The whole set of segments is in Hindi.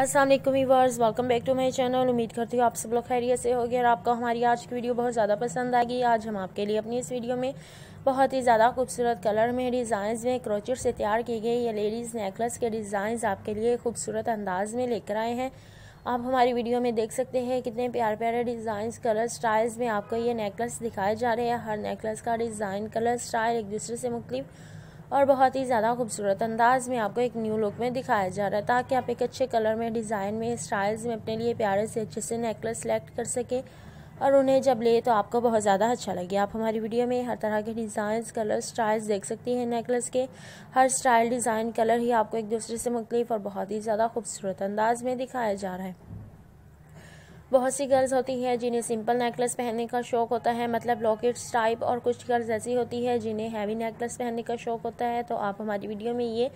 Aslam viewers welcome back to my channel उम्मीद करती हूँ आप सब लोग खैरियत से होगी और आपको हमारी आज की वीडियो बहुत ज़्यादा पसंद आएगी आज हम आपके लिए अपनी इस वीडियो में बहुत ही ज़्यादा खूबसूरत कलर में डिज़ाइंस में क्रोचर से तैयार की गई ये लेडीज़ नेकलेस के डिज़ाइंस आपके लिए खूबसूरत अंदाज में लेकर आए हैं आप हमारी वीडियो में देख सकते हैं कितने प्यारे प्यारे डिज़ाइंस कलर स्टाइल्स में आपको ये नेकलेस दिखाए जा रहे हैं हर नेकलेस का डिज़ाइन कलर स्टाइल एक दूसरे से मुख्तफ और बहुत ही ज़्यादा खूबसूरत अंदाज में आपको एक न्यू लुक में दिखाया जा रहा है ताकि आप एक अच्छे कलर में डिज़ाइन में स्टाइल्स में अपने लिए प्यारे से अच्छे से नेकलेस सेलेक्ट कर सकें और उन्हें जब ले तो आपको बहुत ज़्यादा अच्छा लगे आप हमारी वीडियो में हर तरह के डिज़ाइन कलर स्टाइल्स देख सकती हैं नेकलेस के हर स्टाइल डिज़ाइन कलर ही आपको एक दूसरे से मुख्तलिफ और बहुत ही ज़्यादा खूबसूरत अंदाज में दिखाया जा रहा है बहुत सी गर्ल्स होती है जिन्हें सिंपल नेकलेस पहनने का शौक होता है मतलब लॉकेट्स टाइप और कुछ गर्ल्स ऐसी होती है जिन्हें हैवी नेकलेस पहनने का शौक होता है तो आप हमारी वीडियो में ये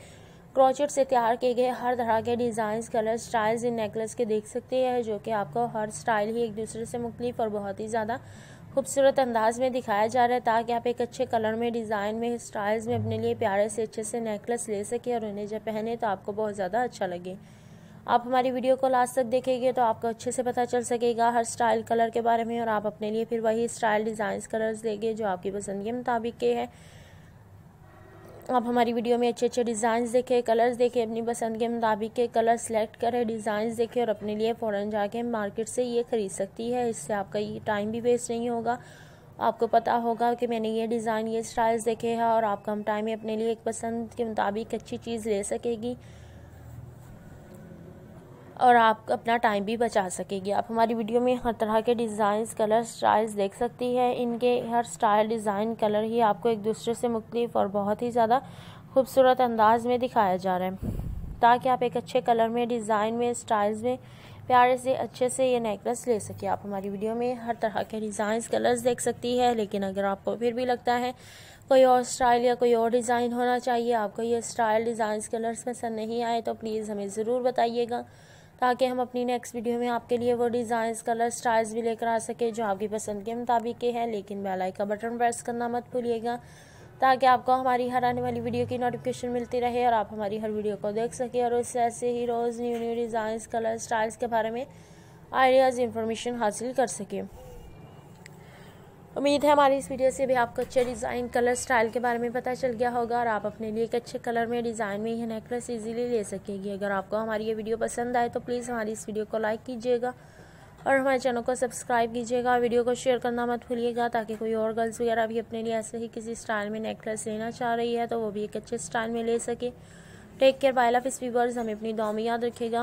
क्रोचेट से तैयार किए गए हर तरह के डिज़ाइंस कलर स्टाइल्स इन नेकलेस के देख सकते हैं जो कि आपको हर स्टाइल ही एक दूसरे से मुख्तलिफ और बहुत ही ज़्यादा खूबसूरत अंदाज में दिखाया जा रहा है ताकि आप एक अच्छे कलर में डिज़ाइन में स्टाइल्स में अपने लिए प्यारे से अच्छे से नेकलेस ले सकें और उन्हें जब पहने तो आपको बहुत ज़्यादा अच्छा लगे आप हमारी वीडियो को लास्ट तक देखेंगे तो आपको अच्छे से पता चल सकेगा हर स्टाइल कलर के बारे में और आप अपने लिए फिर वही स्टाइल डिज़ाइंस कलर्स देंगे जो आपकी पसंद के मुताबिक के हैं आप हमारी वीडियो में अच्छे अच्छे डिज़ाइंस देखें कलर्स देखें अपनी पसंद के मुताबिक के कलर सेलेक्ट करें डिज़ाइंस देखें और अपने लिए फ़ौरन जाके मार्केट से ये ख़रीद सकती है इससे आपका ये टाइम भी वेस्ट नहीं होगा आपको पता होगा कि मैंने ये डिज़ाइन ये स्टाइल्स देखे हैं और आप कम टाइम में अपने लिए एक पसंद के मुताबिक अच्छी चीज़ ले सकेगी और आप अपना टाइम भी बचा सकेगी आप हमारी वीडियो में हर तरह के डिज़ाइंस कलर स्टाइल्स देख सकती है इनके हर स्टाइल डिज़ाइन कलर ही आपको एक दूसरे से मुख्तफ और बहुत ही ज़्यादा खूबसूरत अंदाज में दिखाया जा रहा है ताकि आप एक अच्छे कलर में डिज़ाइन में स्टाइल्स में प्यारे से अच्छे से ये नेकलेस ले सके आप हमारी वीडियो में हर तरह के डिज़ाइंस कलर्स देख सकती है लेकिन अगर आपको फिर भी लगता है कोई और स्टाइल या कोई और डिज़ाइन होना चाहिए आपको ये स्टाइल डिज़ाइंस कलर्स पसंद नहीं आए तो प्लीज़ हमें ज़रूर बताइएगा ताकि हम अपनी नेक्स्ट वीडियो में आपके लिए वो डिज़ाइंस कलर स्टाइल्स भी लेकर आ सके जो आपकी पसंद के मुताबिक के हैं लेकिन बेल का बटन प्रेस करना मत भूलिएगा ताकि आपको हमारी हर आने वाली वीडियो की नोटिफिकेशन मिलती रहे और आप हमारी हर वीडियो को देख सकें और उससे ऐसे ही रोज़ new new designs colour styles के बारे में आइडियाज़ इंफॉर्मेशन हासिल कर सकें उम्मीद है हमारी इस वीडियो से भी आपको अच्छे डिज़ाइन कलर स्टाइल के बारे में पता चल गया होगा और आप अपने लिए एक अच्छे कलर में डिज़ाइन में यह नेकलेस इजीली ले सकेगी अगर आपको हमारी ये वीडियो पसंद आए तो प्लीज़ हमारी इस वीडियो को लाइक कीजिएगा और हमारे चैनल को सब्सक्राइब कीजिएगा वीडियो को शेयर करना मत भूलिएगा ताकि कोई और गर्ल्स वगैरह भी अपने लिए ऐसे ही किसी स्टाइल में नेकलेस लेना चाह रही है तो वो भी एक अच्छे स्टाइल में ले सके टेक केयर बाय लव इस वीवर्स हमें अपनी दौ में याद रखेगा